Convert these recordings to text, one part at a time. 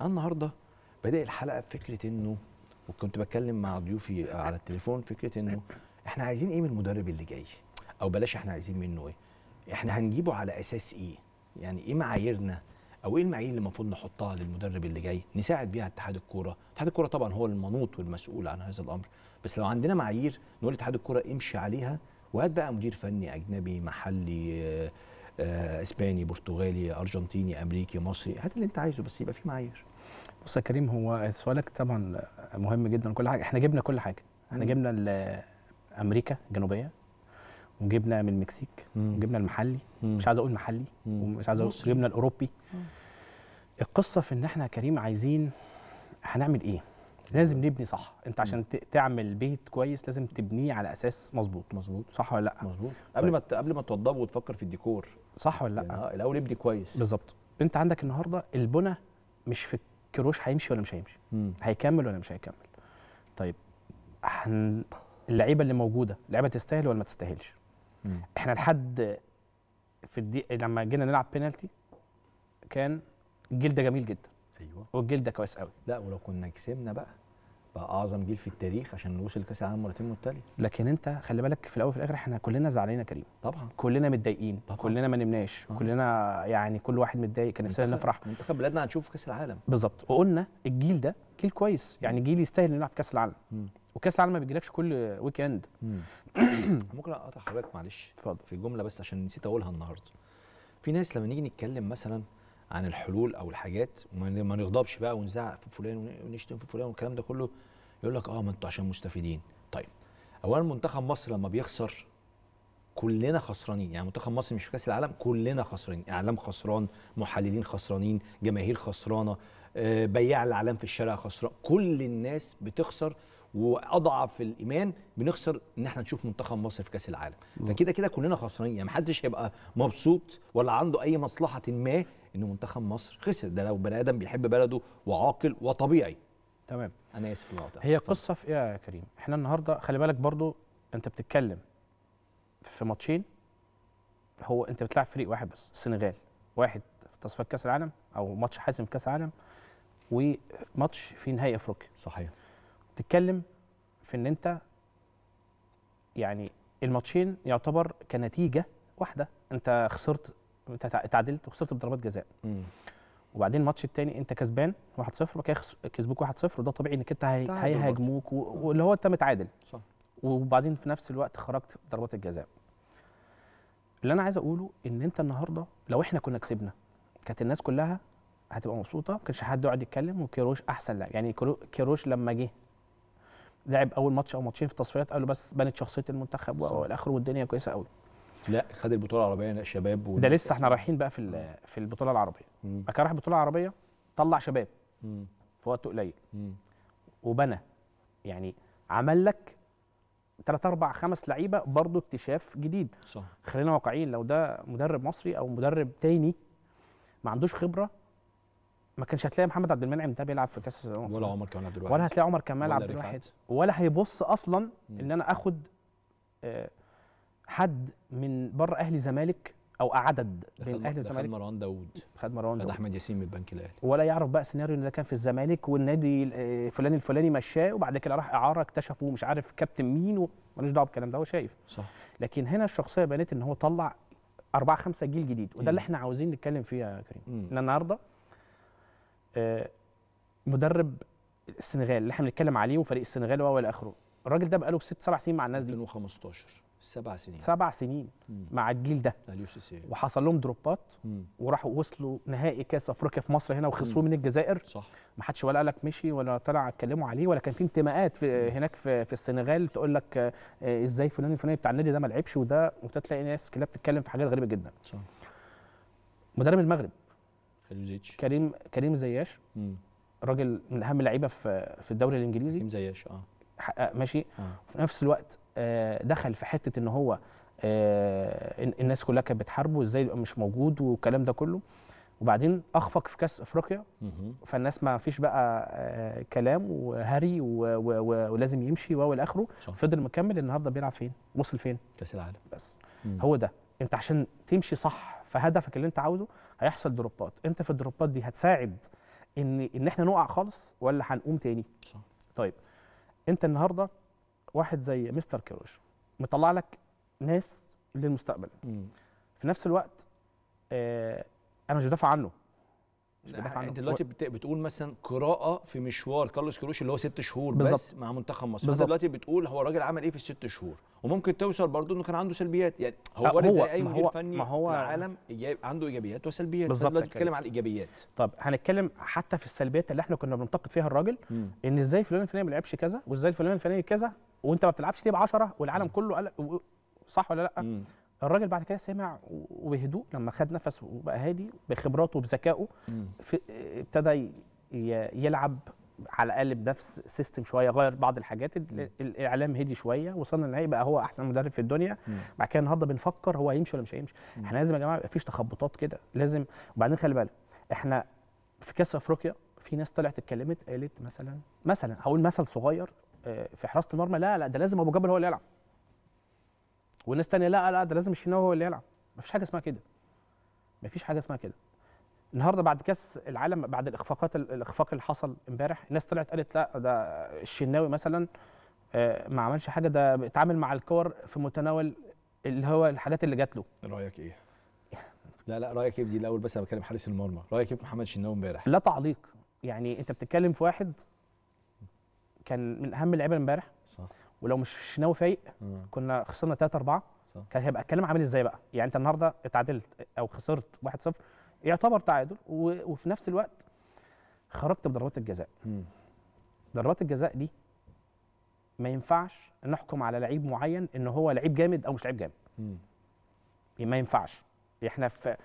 انا النهارده بادئ الحلقه بفكره انه وكنت بتكلم مع ضيوفي آه، على التليفون فكره انه احنا عايزين ايه من المدرب اللي جاي او بلاش احنا عايزين منه ايه احنا هنجيبه على اساس ايه يعني ايه معاييرنا او ايه المعايير اللي المفروض نحطها للمدرب اللي جاي نساعد بيها اتحاد الكوره اتحاد الكوره طبعا هو المنوط والمسؤول عن هذا الامر بس لو عندنا معايير نقول اتحاد الكوره امشي عليها وهات بقى مدير فني اجنبي محلي آه، آه، اسباني برتغالي ارجنتيني امريكي مصري هات اللي انت عايزه بس يبقى في معايير بص يا كريم هو سؤالك طبعا مهم جدا كل حاجه احنا جبنا كل حاجه احنا جبنا امريكا الجنوبيه وجبنا من المكسيك وجبنا المحلي مش عايز اقول محلي ومش عايز اقول جبنا الاوروبي القصه في ان احنا يا كريم عايزين هنعمل ايه لازم نبني صح انت عشان تعمل بيت كويس لازم تبنيه على اساس مظبوط مظبوط صح ولا لا مظبوط طيب. قبل ما قبل ما توضبه وتفكر في الديكور صح ولا لا يعني اه الاول ابني كويس بالظبط انت عندك النهارده البنى مش في الكروش هيمشي ولا مش هيمشي مم. هيكمل ولا مش هيكمل طيب هن... اللعيبه اللي موجوده اللعيبه تستاهل ولا ما تستاهلش مم. احنا لحد في الدي... لما جينا نلعب بينالتي كان الجيل ده جميل جدا ايوه والجيل ده كويس قوي لا ولو كنا كسبنا بقى بقى اعظم جيل في التاريخ عشان نوصل كاس العالم مرتين متتاليه لكن انت خلي بالك في الاول وفي الاخر احنا كلنا زعلانين يا كريم طبعا كلنا متضايقين كلنا ما نمناش آه. كلنا يعني كل واحد متضايق كان نفسنا نفرح منتخب بلادنا هنشوفه كاس العالم بالظبط وقلنا الجيل ده جيل كويس يعني جيل يستاهل يلعب كاس العالم م. وكاس العالم ما بيجيلكش كل ويك اند ممكن اقطع حضرتك معلش اتفضل في جمله بس عشان نسيت اقولها النهارده في ناس لما نيجي نتكلم مثلا عن الحلول او الحاجات وما نغضبش بقى ونزعق في فلان ونشتم في فلان والكلام ده كله يقول لك اه ما انتوا عشان مستفيدين طيب اولا منتخب مصر لما بيخسر كلنا خسرانين يعني منتخب مصر مش في كاس العالم كلنا خسرانين اعلام خسران محللين خسرانين جماهير خسرانه آه، بياع الاعلام في الشارع خسران كل الناس بتخسر واضعف الايمان بنخسر ان احنا نشوف منتخب مصر في كاس العالم فكده كده كلنا خسرانين يعني محدش هيبقى مبسوط ولا عنده اي مصلحه ما ان منتخب مصر خسر ده لو بني ادم بيحب بلده وعاقل وطبيعي تمام انا اسف الوقت هي طبعا. قصه في ايه يا كريم احنا النهارده خلي بالك برضو انت بتتكلم في ماتشين هو انت بتلعب فريق واحد بس السنغال واحد في تصفيات كاس العالم او ماتش حاسم في كاس العالم وماتش في نهائي افريقيا صحيح تتكلم في ان انت يعني الماتشين يعتبر كنتيجه واحده انت خسرت اتعادلت وخسرت بضربات جزاء مم. وبعدين الماتش الثاني انت كسبان 1-0 وبعد كده كسبوك 1-0 وده طبيعي انك انت هيهاجموك آه. واللي هو انت متعادل صح وبعدين في نفس الوقت خرجت ضربات الجزاء اللي انا عايز اقوله ان انت النهارده لو احنا كنا كسبنا كانت الناس كلها هتبقى مبسوطه ما كانش حد يقعد يتكلم وكيروش احسن لاعب يعني كيروش لما جه لعب اول ماتش او ماتشين في التصفيات قالوا بس بنت شخصيه المنتخب والى اخره والدنيا كويسه قوي لا خد البطوله العربيه شباب ده لسه احنا رايحين بقى في في البطوله العربيه بعد كده راح البطوله العربيه طلع شباب مم. في وقت قليل وبنى يعني عمل لك ثلاث اربع خمس لعيبه برضه اكتشاف جديد صح خلينا واقعيين لو ده مدرب مصري او مدرب تاني ما عندوش خبره ما كانش هتلاقي محمد عبد المنعم ده بيلعب في كاس الامم ولا عمر كمال عبد الواحد ولا هتلاقي عمر كمال عبد الواحد ولا هيبص اصلا مم. ان انا اخد آه حد من بره اهلي زمالك او عدد من اهلي الزمالك خد مروان داوود خد مروان داوود احمد ياسين من البنك الاهلي ولا يعرف بقى سيناريو ان ده كان في الزمالك والنادي آه، فلان الفلاني مشاه وبعد كده راح اعاره اكتشفوا مش عارف كابتن مين ومالوش دعوه بالكلام ده هو شايف صح لكن هنا الشخصيه بانت ان هو طلع أربعة خمسة جيل جديد وده اللي احنا عاوزين نتكلم فيه يا كريم ان النهارده آه، مدرب السنغال اللي احنا بنتكلم عليه وفريق السنغال واول الى اخره الراجل ده بقاله ست سبع سنين مع الناس دي 2015 سبع سنين سبع سنين مم. مع الجيل ده وحصل لهم دروبات مم. وراحوا وصلوا نهائي كاس افريقيا في مصر هنا وخسروه من الجزائر صح ما حدش ولا قالك مشي ولا طلع اتكلموا عليه ولا كان في انتماءات في هناك في, في السنغال تقول لك آه، ازاي فلان الفلاني بتاع النادي ده ما لعبش وده وتلاقي ناس كلها بتتكلم في حاجات غريبه جدا صح مدرب المغرب خليزيتش كريم كريم زياش راجل من اهم اللعيبه في في الدوري الانجليزي كريم زياش اه, آه، ماشي آه. في نفس الوقت آه، دخل في حته ان هو آه، الناس كلها كانت بتحاربه ازاي يبقى مش موجود والكلام ده كله وبعدين اخفق في كاس افريقيا فالناس ما فيش بقى آه، كلام وهري ولازم يمشي و الى اخره فضل مكمل النهارده بيلعب فين وصل فين كاس العالم بس هو ده انت عشان تمشي صح في هدفك اللي انت عاوزه هيحصل دروبات انت في الدروبات دي هتساعد ان ان احنا نقع خالص ولا هنقوم تاني صح. طيب انت النهارده واحد زي مستر كيروش مطلع لك ناس للمستقبل مم. في نفس الوقت آه انا مش بدافع عنه مش بدافع عنه انت دلوقتي بتقول مثلا قراءه في مشوار كارلوس كروش اللي هو ست شهور بالزبط. بس مع منتخب مصر بالزبط. دلوقتي بتقول هو الراجل عمل ايه في الست شهور وممكن توصل برضه انه كان عنده سلبيات يعني هو آه، وارد زي اي مدير فني ما هو في العالم عنده ايجابيات وسلبيات بالظبط دلوقتي بتتكلم على الايجابيات طب هنتكلم حتى في السلبيات اللي احنا كنا بننتقد فيها الراجل ان ازاي فلان الفلاني ما لعبش كذا وازاي فلان الفلاني كذا وانت ما بتلعبش ليه ب 10 والعالم كله قال صح ولا لا؟ مم. الراجل بعد كده سمع وبهدوء لما خد نفسه وبقى هادي بخبراته وبذكائه ابتدى يلعب على الاقل بنفس سيستم شويه غير بعض الحاجات الاعلام هدي شويه وصلنا للنهائي بقى هو احسن مدرب في الدنيا بعد كده النهارده بنفكر هو هيمشي ولا مش هيمشي احنا لازم يا جماعه مفيش تخبطات كده لازم وبعدين خلي بالك احنا في كاس افريقيا في ناس طلعت اتكلمت قالت مثلا مثلا هقول مثل صغير في حراسه المرمى لا لا ده لازم ابو جبل هو اللي يلعب والناس تانية لا لا ده لازم الشناوي هو اللي يلعب مفيش حاجه اسمها كده مفيش حاجه اسمها كده النهارده بعد كاس العالم بعد الاخفاقات الاخفاق اللي حصل امبارح الناس طلعت قالت لا ده الشناوي مثلا آه، ما عملش حاجه ده بيتعامل مع الكور في متناول اللي هو الحاجات اللي جات له رايك ايه لا لا رايك ايه دي الاول بس انا بكلم حارس المرمى رايك ايه في محمد شناوي امبارح لا تعليق يعني انت بتتكلم في واحد كان من اهم اللعيبه امبارح صح ولو مش شناوي فايق كنا خسرنا 3 4 كان هيبقى الكلام عامل ازاي بقى يعني انت النهارده اتعادلت او خسرت 1 0 يعتبر تعادل وفي نفس الوقت خرجت بضربات الجزاء ضربات الجزاء دي ما ينفعش نحكم على لعيب معين ان هو لعيب جامد او مش لعيب جامد ما ينفعش احنا في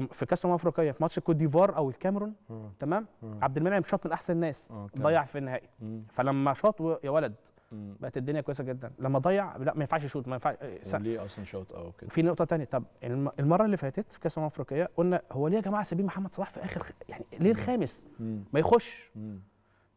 في كاس الامم الافريقيه في ماتش كوت ديفوار او الكاميرون تمام عبد المنعم شاط من احسن الناس آه، ضيع في النهائي فلما شاط يا ولد بقت الدنيا كويسه جدا لما ضيع لا ما ينفعش يشوط ما ينفعش أيوة، ليه اصلا شوط او كده في نقطه ثانيه طب المره اللي فاتت في كاس الامم الافريقيه قلنا هو ليه يا جماعه سايبين محمد صلاح في اخر يعني ليه الخامس ما يخش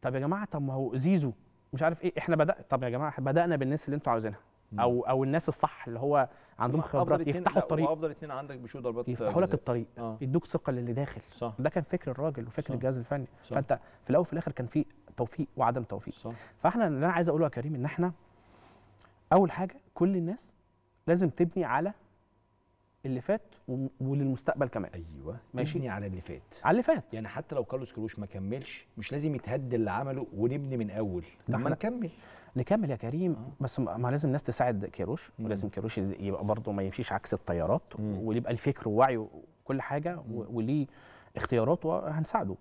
طب يا جماعه طب ما هو زيزو مش عارف ايه احنا بدأ طب يا جماعه بدانا بالناس اللي انتوا عاوزينها او او الناس الصح اللي هو عندهم خبرات يفتحوا الطريق افضل اثنين عندك بيشوط ضربات يفتحوا لك الطريق آه. يدوك ثقه للي داخل صح. ده كان فكر الراجل وفكر صح. الجهاز الفني صح. فانت في الاول وفي الاخر كان في توفيق وعدم توفيق صح. فاحنا اللي انا عايز اقوله يا كريم ان احنا اول حاجه كل الناس لازم تبني على اللي فات وللمستقبل كمان ايوه ماشي تبني على اللي فات على اللي فات يعني حتى لو كارلوس كروش ما كملش مش لازم يتهد اللي عمله ونبني من اول ما نكمل نكمل يا كريم آه. بس ما لازم الناس تساعد كيروش ولازم كيروش يبقى برضه ما يمشيش عكس التيارات ويبقى الفكر ووعيه كل حاجه وليه اختياراته هنساعده